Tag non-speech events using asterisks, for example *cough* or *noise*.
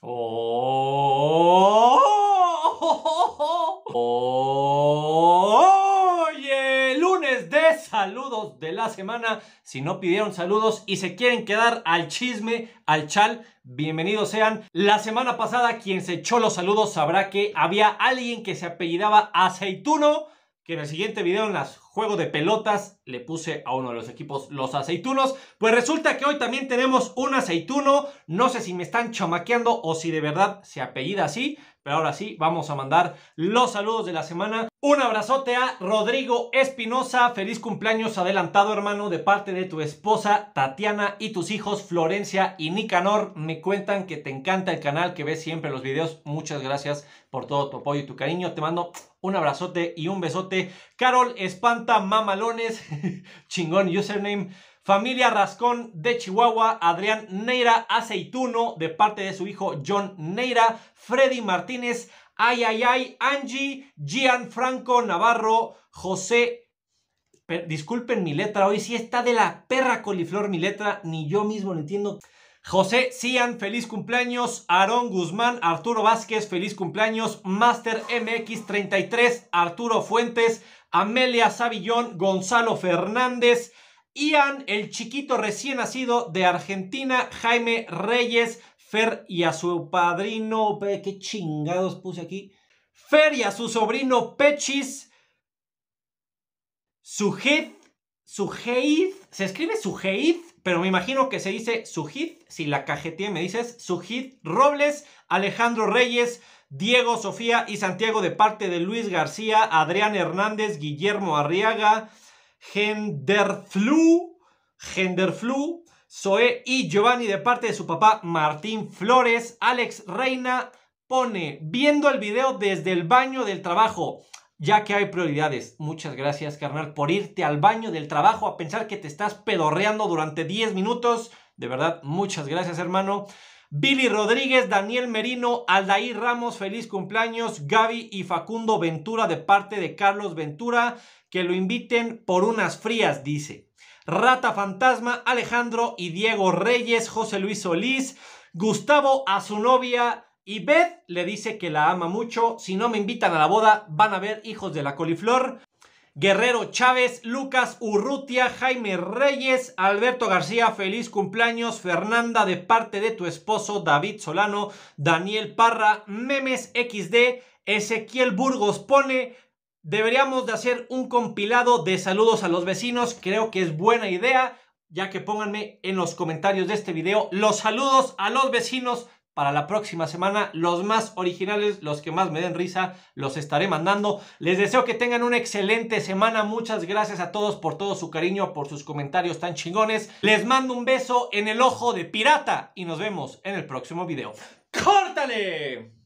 Oh, Oye, lunes de saludos de la semana. Si no pidieron saludos y se quieren quedar al chisme, al chal, bienvenidos sean. La semana pasada quien se echó los saludos sabrá que había alguien que se apellidaba aceituno que en el siguiente video, en las juego de pelotas, le puse a uno de los equipos los aceitunos. Pues resulta que hoy también tenemos un aceituno. No sé si me están chamaqueando o si de verdad se apellida así. Pero ahora sí, vamos a mandar los saludos de la semana. Un abrazote a Rodrigo Espinosa. Feliz cumpleaños adelantado, hermano, de parte de tu esposa Tatiana y tus hijos Florencia y Nicanor. Me cuentan que te encanta el canal, que ves siempre los videos. Muchas gracias por todo tu apoyo y tu cariño. Te mando un abrazote y un besote. Carol Espanta Mamalones, *laughs* chingón username. Familia Rascón de Chihuahua, Adrián Neira Aceituno, de parte de su hijo John Neira, Freddy Martínez, Ay, ay, ay, Angie, Gianfranco Navarro, José. disculpen mi letra, hoy sí está de la perra coliflor mi letra, ni yo mismo lo entiendo. José Cian, feliz cumpleaños. Aarón Guzmán, Arturo Vázquez, feliz cumpleaños. Master MX33, Arturo Fuentes, Amelia Savillón, Gonzalo Fernández. Ian, el chiquito recién nacido de Argentina, Jaime Reyes, Fer y a su padrino, qué chingados puse aquí. Fer y a su sobrino Pechis, Sujet Sujeid, se escribe Sujeid, pero me imagino que se dice Sujid, si la cajetía me dices, Sujid Robles, Alejandro Reyes, Diego, Sofía y Santiago de parte de Luis García, Adrián Hernández, Guillermo Arriaga, Genderflu, Genderflu, Zoe y Giovanni de parte de su papá Martín Flores, Alex Reina pone viendo el video desde el baño del trabajo ya que hay prioridades. Muchas gracias, carnal, por irte al baño del trabajo a pensar que te estás pedorreando durante 10 minutos. De verdad, muchas gracias, hermano. Billy Rodríguez, Daniel Merino, Aldair Ramos, feliz cumpleaños, Gaby y Facundo Ventura de parte de Carlos Ventura, que lo inviten por unas frías, dice. Rata Fantasma, Alejandro y Diego Reyes, José Luis Solís, Gustavo a su novia, y Beth le dice que la ama mucho. Si no me invitan a la boda, van a ver Hijos de la Coliflor. Guerrero Chávez, Lucas Urrutia, Jaime Reyes, Alberto García, feliz cumpleaños, Fernanda de parte de tu esposo David Solano, Daniel Parra, Memes XD, Ezequiel Burgos pone, deberíamos de hacer un compilado de saludos a los vecinos, creo que es buena idea, ya que pónganme en los comentarios de este video los saludos a los vecinos para la próxima semana. Los más originales, los que más me den risa, los estaré mandando. Les deseo que tengan una excelente semana. Muchas gracias a todos por todo su cariño, por sus comentarios tan chingones. Les mando un beso en el ojo de pirata y nos vemos en el próximo video. ¡Córtale!